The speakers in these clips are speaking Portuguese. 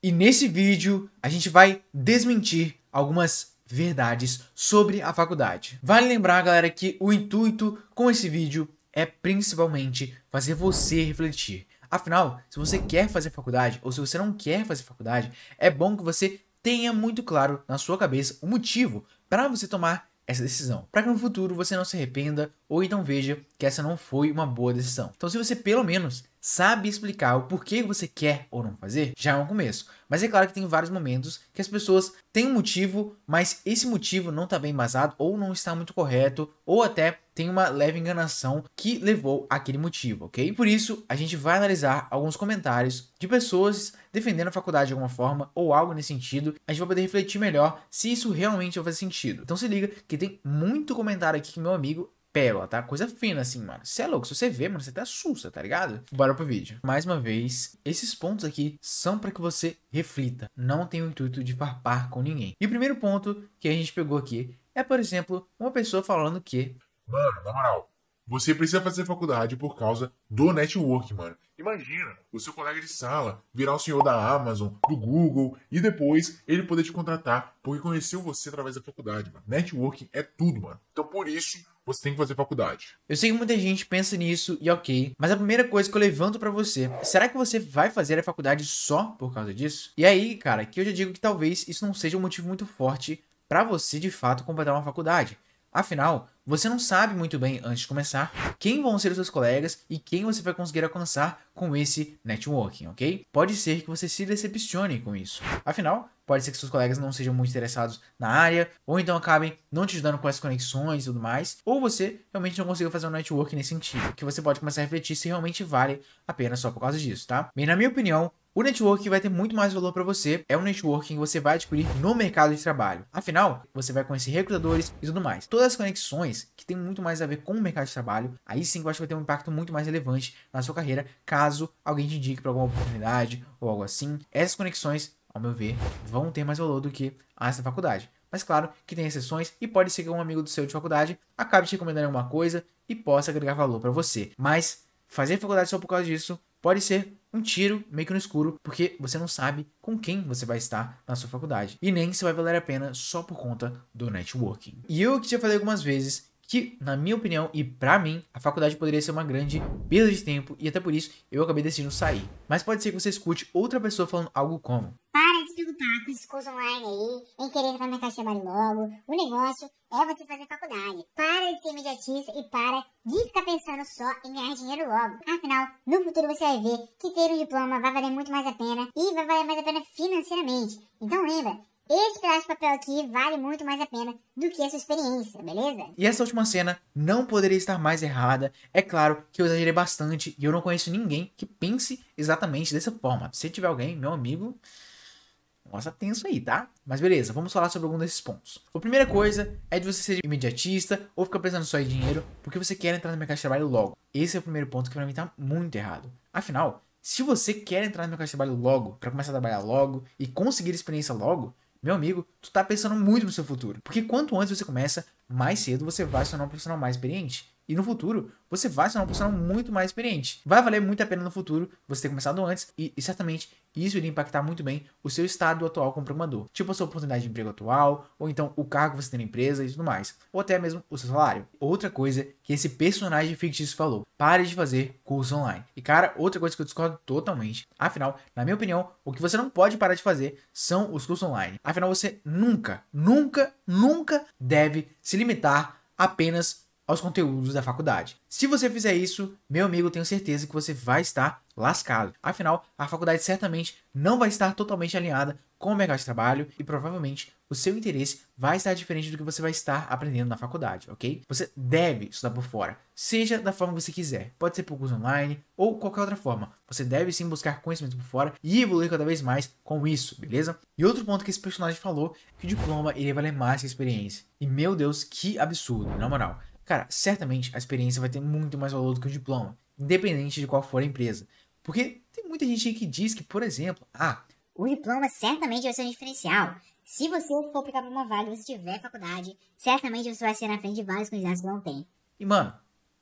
E nesse vídeo a gente vai desmentir algumas verdades sobre a faculdade. Vale lembrar, galera, que o intuito com esse vídeo é principalmente fazer você refletir. Afinal, se você quer fazer faculdade ou se você não quer fazer faculdade, é bom que você tenha muito claro na sua cabeça o motivo para você tomar essa decisão, para que no futuro você não se arrependa ou então veja que essa não foi uma boa decisão. Então, se você pelo menos sabe explicar o porquê você quer ou não fazer, já é um começo. Mas é claro que tem vários momentos que as pessoas têm um motivo, mas esse motivo não está bem embasado ou não está muito correto, ou até tem uma leve enganação que levou aquele motivo, ok? Por isso, a gente vai analisar alguns comentários de pessoas defendendo a faculdade de alguma forma ou algo nesse sentido. A gente vai poder refletir melhor se isso realmente vai fazer sentido. Então se liga que tem muito comentário aqui que meu amigo pérola, tá? Coisa fina, assim, mano. Você é louco, se você vê, mano, você até assusta, tá ligado? Bora pro vídeo. Mais uma vez, esses pontos aqui são para que você reflita. Não tem o intuito de farpar com ninguém. E o primeiro ponto que a gente pegou aqui é, por exemplo, uma pessoa falando que... Mano, na moral, você precisa fazer faculdade por causa do network, mano. Imagina o seu colega de sala virar o senhor da Amazon, do Google e depois ele poder te contratar porque conheceu você através da faculdade, mano. Networking é tudo, mano. Então por isso você tem que fazer faculdade. Eu sei que muita gente pensa nisso e ok, mas a primeira coisa que eu levanto para você, será que você vai fazer a faculdade só por causa disso? E aí, cara, que eu já digo que talvez isso não seja um motivo muito forte para você de fato completar uma faculdade. Afinal, você não sabe muito bem, antes de começar, quem vão ser os seus colegas e quem você vai conseguir alcançar com esse networking, ok? Pode ser que você se decepcione com isso. Afinal, pode ser que seus colegas não sejam muito interessados na área, ou então acabem não te ajudando com as conexões e tudo mais, ou você realmente não conseguiu fazer um networking nesse sentido, que você pode começar a refletir se realmente vale a pena só por causa disso, tá? Bem, na minha opinião, o networking que vai ter muito mais valor para você é um networking que você vai adquirir no mercado de trabalho. Afinal, você vai conhecer recrutadores e tudo mais. Todas as conexões que tem muito mais a ver com o mercado de trabalho, aí sim eu acho que vai ter um impacto muito mais relevante na sua carreira, caso alguém te indique para alguma oportunidade ou algo assim. Essas conexões, ao meu ver, vão ter mais valor do que a faculdade. Mas claro que tem exceções e pode ser que um amigo do seu de faculdade acabe te recomendando alguma coisa e possa agregar valor para você. Mas fazer faculdade só por causa disso pode ser um tiro meio que no escuro, porque você não sabe com quem você vai estar na sua faculdade. E nem se vai valer a pena só por conta do networking. E eu que já falei algumas vezes que, na minha opinião e para mim, a faculdade poderia ser uma grande perda de tempo e até por isso eu acabei decidindo sair. Mas pode ser que você escute outra pessoa falando algo como: papos curso online aí, em querer entrar no mercado de trabalho logo. O negócio é você fazer faculdade. Para de ser imediatista e para de ficar pensando só em ganhar dinheiro logo. Afinal, no futuro você vai ver que ter um diploma vai valer muito mais a pena e vai valer mais a pena financeiramente. Então lembra, esse pedaço de papel aqui vale muito mais a pena do que a sua experiência, beleza? E essa última cena não poderia estar mais errada. É claro que eu exagerei bastante e eu não conheço ninguém que pense exatamente dessa forma. Se tiver alguém, meu amigo, nossa, tenso aí, tá? Mas beleza, vamos falar sobre algum desses pontos. A primeira coisa é de você ser imediatista ou ficar pensando só em dinheiro porque você quer entrar no mercado de trabalho logo. Esse é o primeiro ponto que pra mim tá muito errado. Afinal, se você quer entrar no mercado de trabalho logo, para começar a trabalhar logo e conseguir experiência logo, meu amigo, tu tá pensando muito no seu futuro. Porque quanto antes você começa, mais cedo você vai se tornar um profissional mais experiente. E no futuro, você vai ser uma pessoa muito mais experiente. Vai valer muito a pena no futuro você ter começado antes e, e certamente isso iria impactar muito bem o seu estado atual como programador. Tipo a sua oportunidade de emprego atual, ou então o cargo que você tem na empresa e tudo mais. Ou até mesmo o seu salário. Outra coisa que esse personagem fictício falou: pare de fazer curso online. E cara, outra coisa que eu discordo totalmente. Afinal, na minha opinião, o que você não pode parar de fazer são os cursos online. Afinal, você nunca, nunca, nunca deve se limitar apenas aos conteúdos da faculdade. Se você fizer isso, meu amigo, tenho certeza que você vai estar lascado. Afinal, a faculdade certamente não vai estar totalmente alinhada com o mercado de trabalho e provavelmente o seu interesse vai estar diferente do que você vai estar aprendendo na faculdade, ok? Você deve estudar por fora, seja da forma que você quiser. Pode ser por curso online ou qualquer outra forma. Você deve sim buscar conhecimento por fora e evoluir cada vez mais com isso, beleza? E outro ponto que esse personagem falou, que o diploma iria valer mais que a experiência. E meu Deus, que absurdo, na moral. Cara, certamente a experiência vai ter muito mais valor do que o diploma, independente de qual for a empresa. Porque tem muita gente aí que diz que, por exemplo, ah, o diploma certamente vai ser um diferencial. Se você for aplicar para uma vaga e você tiver faculdade, certamente você vai ser na frente de vários candidatos que não tem. E mano,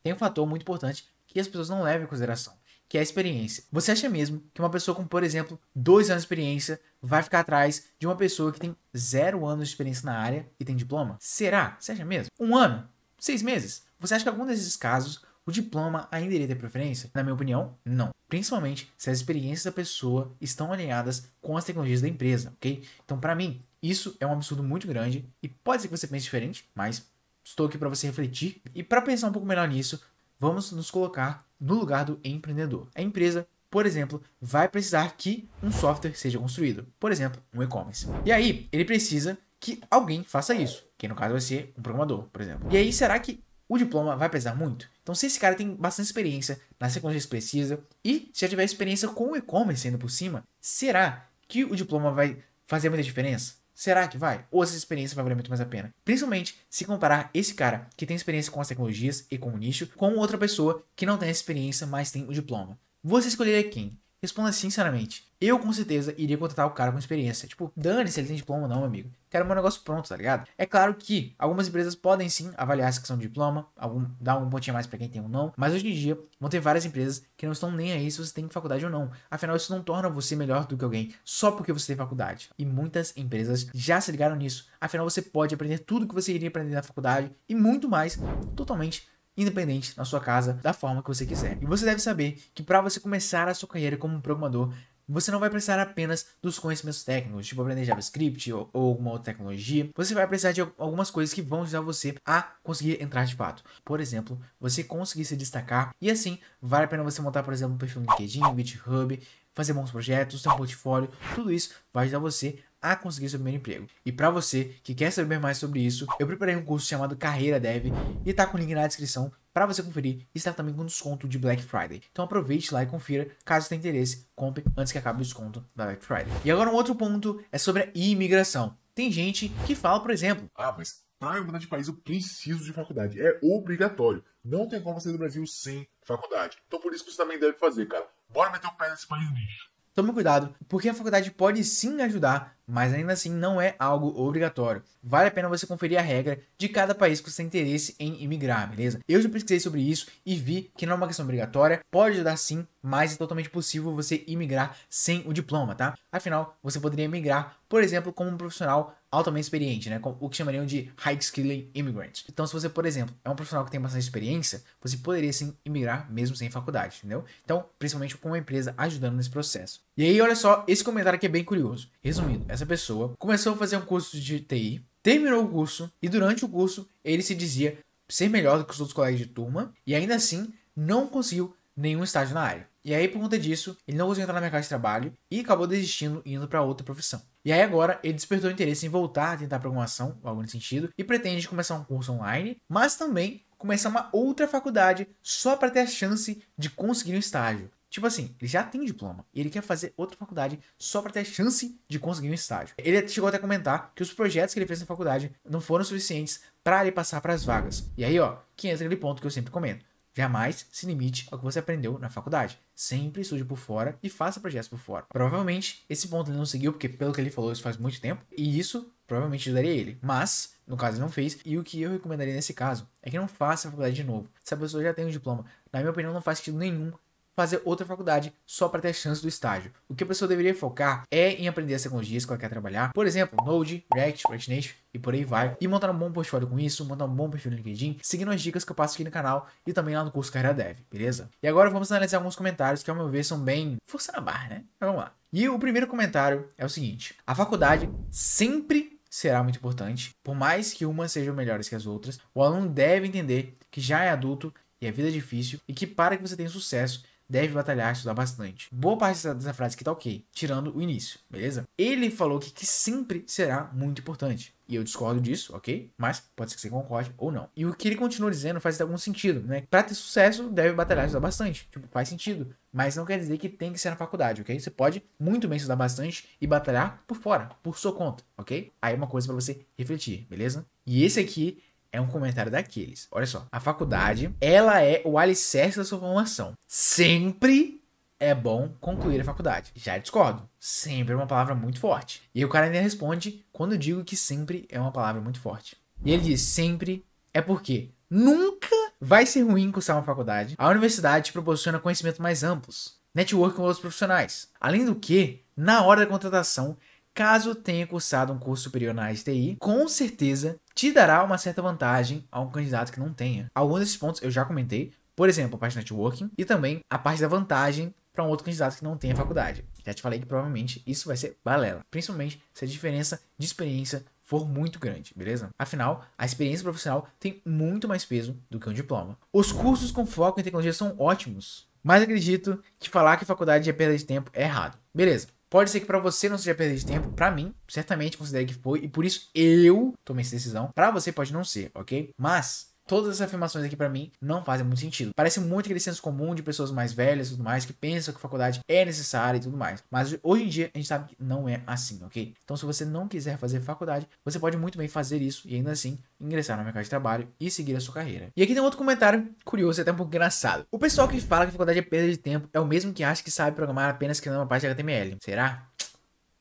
tem um fator muito importante que as pessoas não levam em consideração, que é a experiência. Você acha mesmo que uma pessoa com, por exemplo, dois anos de experiência vai ficar atrás de uma pessoa que tem zero anos de experiência na área e tem diploma? Será? Você acha mesmo? Um ano? seis meses. Você acha que algum desses casos o diploma ainda iria ter preferência? Na minha opinião, não. Principalmente se as experiências da pessoa estão alinhadas com as tecnologias da empresa, ok? Então, para mim, isso é um absurdo muito grande e pode ser que você pense diferente, mas estou aqui para você refletir. E para pensar um pouco melhor nisso, vamos nos colocar no lugar do empreendedor. A empresa, por exemplo, vai precisar que um software seja construído, por exemplo, um e-commerce. E aí, ele precisa que alguém faça isso, que no caso vai ser um programador, por exemplo. E aí, será que o diploma vai pesar muito? Então, se esse cara tem bastante experiência nas sequências que precisa e se já tiver experiência com o e-commerce ainda por cima, será que o diploma vai fazer muita diferença? Será que vai? Ou essa experiência vai valer muito mais a pena? Principalmente se comparar esse cara que tem experiência com as tecnologias e com o nicho com outra pessoa que não tem experiência, mas tem o diploma. Você escolheria quem? Responda assim, sinceramente. Eu com certeza iria contratar o cara com experiência. Tipo, dane-se ele tem diploma ou não, amigo. Quero meu negócio pronto, tá ligado? É claro que algumas empresas podem sim avaliar essa questão de diploma, algum, dar um pontinho a mais para quem tem ou não, mas hoje em dia vão ter várias empresas que não estão nem aí se você tem faculdade ou não. Afinal, isso não torna você melhor do que alguém só porque você tem faculdade. E muitas empresas já se ligaram nisso. Afinal, você pode aprender tudo que você iria aprender na faculdade e muito mais totalmente independente, na sua casa, da forma que você quiser. E você deve saber que para você começar a sua carreira como programador, você não vai precisar apenas dos conhecimentos técnicos, tipo aprender JavaScript ou, ou, alguma outra tecnologia. Você vai precisar de algumas coisas que vão ajudar você a conseguir entrar de fato. Por exemplo, você conseguir se destacar e assim vale a pena você montar, por exemplo, um perfil no LinkedIn, GitHub, fazer bons projetos, ter um portfólio. Tudo isso vai ajudar você a conseguir seu primeiro emprego. E para você que quer saber mais sobre isso, eu preparei um curso chamado Carreira Dev e tá com o link na descrição para você conferir e está também com desconto de Black Friday. Então aproveite lá e confira, caso tenha interesse, compre antes que acabe o desconto da Black Friday. E agora um outro ponto é sobre a imigração. Tem gente que fala, por exemplo, ah, mas para eu mudar de país eu preciso de faculdade, é obrigatório. Não tem como você sair do Brasil sem faculdade. Então por isso que você também deve fazer, cara. Bora meter o pé nesse país lixo. Tome cuidado, porque a faculdade pode sim ajudar, mas ainda assim não é algo obrigatório. Vale a pena você conferir a regra de cada país que você tem interesse em imigrar, beleza? Eu já pesquisei sobre isso e vi que não é uma questão obrigatória, pode ajudar sim, mas é totalmente possível você imigrar sem o diploma, tá? Afinal, você poderia imigrar, por exemplo, como um profissional altamente experiente, né? O que chamariam de high skilling immigrant. Então, se você, por exemplo, é um profissional que tem bastante experiência, você poderia sim imigrar mesmo sem faculdade, entendeu? Então, principalmente com uma empresa ajudando nesse processo. E aí, olha só, esse comentário aqui é bem curioso. Resumindo, essa pessoa começou a fazer um curso de TI, terminou o curso e durante o curso ele se dizia ser melhor do que os outros colegas de turma e ainda assim não conseguiu nenhum estágio na área. E aí, por conta disso, ele não conseguiu entrar no mercado de trabalho e acabou desistindo e indo para outra profissão. E aí agora ele despertou interesse em voltar a tentar programação, algo nesse sentido, e pretende começar um curso online, mas também começar uma outra faculdade só para ter a chance de conseguir um estágio. Tipo assim, ele já tem diploma e ele quer fazer outra faculdade só para ter a chance de conseguir um estágio. Ele chegou até a comentar que os projetos que ele fez na faculdade não foram suficientes para ele passar para as vagas. E aí, ó, que entra aquele ponto que eu sempre comento. Jamais se limite ao que você aprendeu na faculdade. Sempre estude por fora e faça projetos por fora. Provavelmente esse ponto ele não seguiu, porque pelo que ele falou, isso faz muito tempo, e isso provavelmente ajudaria ele. Mas, no caso, ele não fez, e o que eu recomendaria nesse caso é que não faça a faculdade de novo. Se a pessoa já tem um diploma, na minha opinião, não faz sentido nenhum fazer outra faculdade só para ter a chance do estágio. O que a pessoa deveria focar é em aprender as tecnologias que ela quer trabalhar, por exemplo, Node, React, React e por aí vai, e montar um bom portfólio com isso, montar um bom perfil no LinkedIn, seguindo as dicas que eu passo aqui no canal e também lá no curso Carreira Dev, beleza? E agora vamos analisar alguns comentários que, ao meu ver, são bem força na barra, né? Então, vamos lá. E o primeiro comentário é o seguinte: a faculdade sempre será muito importante. Por mais que umas sejam melhores que as outras, o aluno deve entender que já é adulto e a vida é difícil e que para que você tenha sucesso, deve batalhar, estudar bastante. Boa parte dessa frase que tá ok, tirando o início, beleza? Ele falou que, que sempre será muito importante. E eu discordo disso, ok? Mas pode ser que você concorde ou não. E o que ele continua dizendo faz algum sentido, né? Pra ter sucesso, deve batalhar e estudar bastante. Tipo, faz sentido. Mas não quer dizer que tem que ser na faculdade, ok? Você pode muito bem estudar bastante e batalhar por fora, por sua conta, ok? Aí é uma coisa para você refletir, beleza? E esse aqui é um comentário daqueles. Olha só, a faculdade, ela é o alicerce da sua formação. Sempre é bom concluir a faculdade. Já discordo. Sempre é uma palavra muito forte. E o cara ainda responde quando digo que sempre é uma palavra muito forte. E ele diz: sempre é porque nunca vai ser ruim cursar uma faculdade. A universidade te proporciona conhecimento mais amplos, network com outros profissionais. Além do que, na hora da contratação, caso tenha cursado um curso superior na STI, com certeza te dará uma certa vantagem a um candidato que não tenha. Alguns desses pontos eu já comentei, por exemplo, a parte de networking e também a parte da vantagem para um outro candidato que não tenha faculdade. Já te falei que provavelmente isso vai ser balela, principalmente se a diferença de experiência for muito grande, beleza? Afinal, a experiência profissional tem muito mais peso do que um diploma. Os cursos com foco em tecnologia são ótimos, mas acredito que falar que faculdade é perda de tempo é errado. Beleza, Pode ser que para você não seja perda de tempo, para mim, certamente considere que foi, e por isso eu tomei essa decisão. Para você pode não ser, ok? Mas todas as afirmações aqui para mim não fazem muito sentido. Parece muito aquele senso comum de pessoas mais velhas e tudo mais, que pensam que faculdade é necessária e tudo mais. Mas hoje em dia a gente sabe que não é assim, ok? Então se você não quiser fazer faculdade, você pode muito bem fazer isso e ainda assim ingressar no mercado de trabalho e seguir a sua carreira. E aqui tem um outro comentário curioso e até um pouco engraçado. O pessoal que fala que faculdade é perda de tempo é o mesmo que acha que sabe programar apenas criando é uma parte de HTML. Será?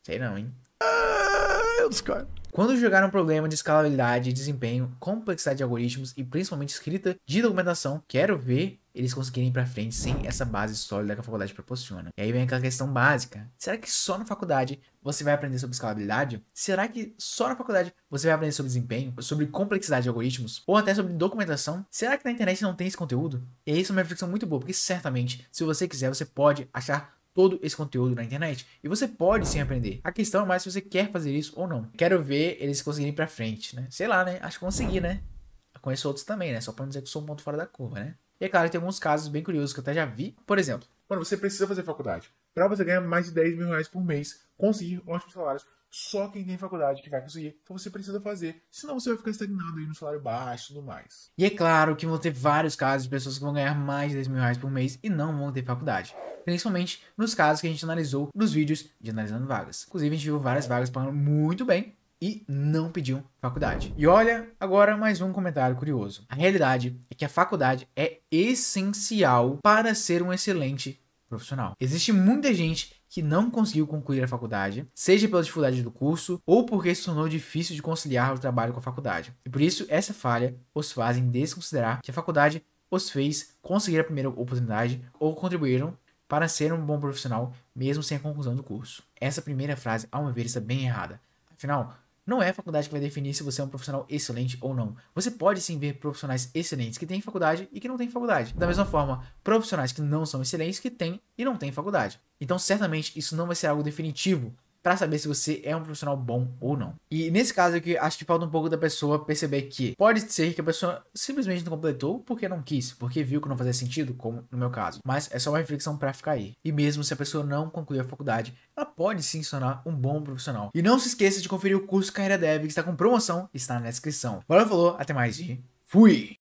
Sei não, hein? Ah, eu discordo. Quando julgar um problema de escalabilidade, desempenho, complexidade de algoritmos e principalmente escrita de documentação, quero ver eles conseguirem ir pra frente sem essa base sólida que a faculdade proporciona. E aí vem aquela questão básica. Será que só na faculdade você vai aprender sobre escalabilidade? Será que só na faculdade você vai aprender sobre desempenho, sobre complexidade de algoritmos, ou até sobre documentação? Será que na internet não tem esse conteúdo? E aí isso é uma reflexão muito boa, porque certamente, se você quiser, você pode achar todo esse conteúdo na internet. E você pode sim aprender. A questão é mais se você quer fazer isso ou não. Quero ver eles conseguirem ir pra frente, né? Sei lá, né? Acho que consegui, né? conheço outros também, né? Só pra não dizer que sou um ponto fora da curva, né? E é claro, tem alguns casos bem curiosos que eu até já vi. Por exemplo. Mano, você precisa fazer faculdade. Pra você ganhar mais de 10 mil reais por mês, conseguir ótimos salários só quem tem faculdade que vai conseguir. Então você precisa fazer. Senão você vai ficar estagnado aí no salário baixo e tudo mais. E é claro que vão ter vários casos de pessoas que vão ganhar mais de 10 mil reais por mês e não vão ter faculdade. Principalmente nos casos que a gente analisou nos vídeos de analisando vagas. Inclusive, a gente viu várias vagas pagando muito bem e não pediam faculdade. E olha, agora mais um comentário curioso. A realidade é que a faculdade é essencial para ser um excelente profissional. Existe muita gente que não conseguiu concluir a faculdade, seja pelas dificuldades do curso ou porque se tornou difícil de conciliar o trabalho com a faculdade. E por isso, essa falha os fazem desconsiderar que a faculdade os fez conseguir a primeira oportunidade ou contribuíram para ser um bom profissional mesmo sem a conclusão do curso. Essa primeira frase, ao meu ver, está bem errada. Afinal, não é a faculdade que vai definir se você é um profissional excelente ou não. Você pode sim ver profissionais excelentes que têm faculdade e que não têm faculdade. Da mesma forma, profissionais que não são excelentes que têm e não têm faculdade. Então, certamente, isso não vai ser algo definitivo para saber se você é um profissional bom ou não. E nesse caso aqui, acho que falta um pouco da pessoa perceber que pode ser que a pessoa simplesmente não completou porque não quis, porque viu que não fazia sentido, como no meu caso. Mas é só uma reflexão para ficar aí. E mesmo se a pessoa não concluir a faculdade, ela pode sim se tornar um bom profissional. E não se esqueça de conferir o curso Carreira Dev que está com promoção está na descrição. Valeu, falou, até mais e fui!